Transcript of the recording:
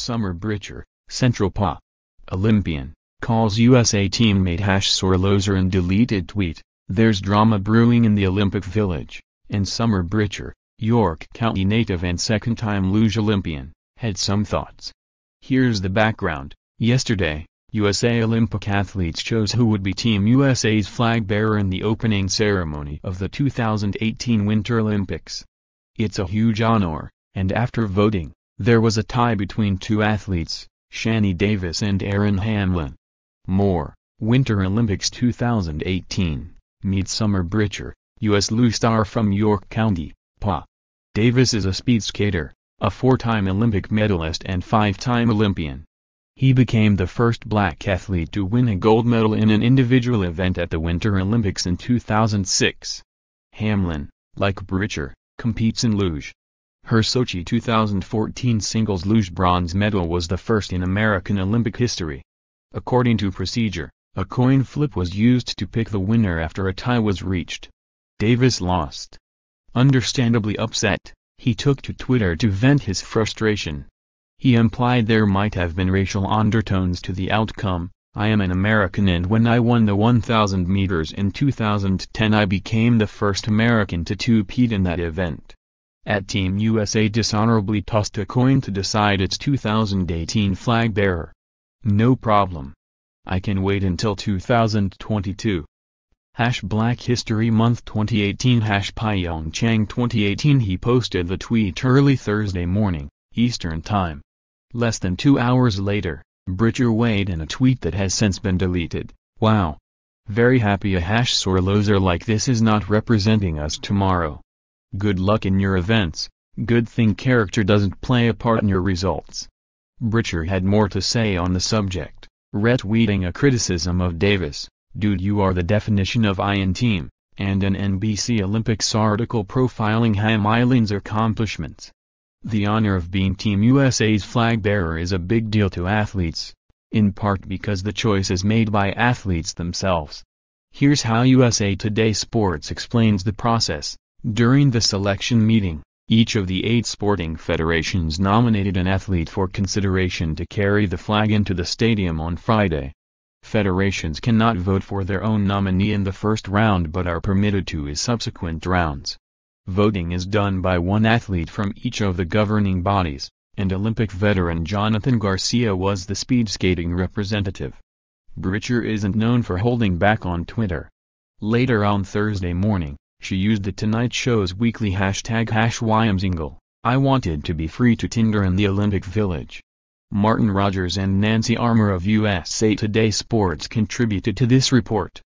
Summer Britcher, Central PA. Olympian, calls USA teammate Hash loser in deleted tweet, there's drama brewing in the Olympic Village, and Summer Britcher, York County native and second-time luge Olympian, had some thoughts. Here's the background. Yesterday, USA Olympic athletes chose who would be Team USA's flag bearer in the opening ceremony of the 2018 Winter Olympics. It's a huge honor, and after voting, there was a tie between two athletes, Shani Davis and Aaron Hamlin. More, Winter Olympics 2018, meet Summer Britcher, U.S. Lu star from York County, PA. Davis is a speed skater, a four-time Olympic medalist and five-time Olympian. He became the first black athlete to win a gold medal in an individual event at the Winter Olympics in 2006. Hamlin, like Britcher, competes in luge, her Sochi 2014 singles luge bronze medal was the first in American Olympic history. According to procedure, a coin flip was used to pick the winner after a tie was reached. Davis lost. Understandably upset, he took to Twitter to vent his frustration. He implied there might have been racial undertones to the outcome, I am an American and when I won the 1000 meters in 2010 I became the first American to 2 in that event at Team USA dishonorably tossed a coin to decide its 2018 flag bearer. No problem. I can wait until 2022. Hash Black History Month 2018 Hash Pyeongchang 2018 He posted the tweet early Thursday morning, Eastern Time. Less than two hours later, Bridger weighed in a tweet that has since been deleted. Wow. Very happy a hash Sorloser like this is not representing us tomorrow. Good luck in your events, good thing character doesn't play a part in your results. Britcher had more to say on the subject, retweeting a criticism of Davis, dude you are the definition of iron team, and an NBC Olympics article profiling Ham Island's accomplishments. The honor of being Team USA's flag bearer is a big deal to athletes, in part because the choice is made by athletes themselves. Here's how USA Today Sports explains the process. During the selection meeting, each of the eight sporting federations nominated an athlete for consideration to carry the flag into the stadium on Friday. Federations cannot vote for their own nominee in the first round but are permitted to in subsequent rounds. Voting is done by one athlete from each of the governing bodies, and Olympic veteran Jonathan Garcia was the speed skating representative. Britcher isn't known for holding back on Twitter. Later on Thursday morning, she used the Tonight Show's weekly hashtag #YMZingle. I wanted to be free to Tinder in the Olympic Village. Martin Rogers and Nancy Armour of USA Today Sports contributed to this report.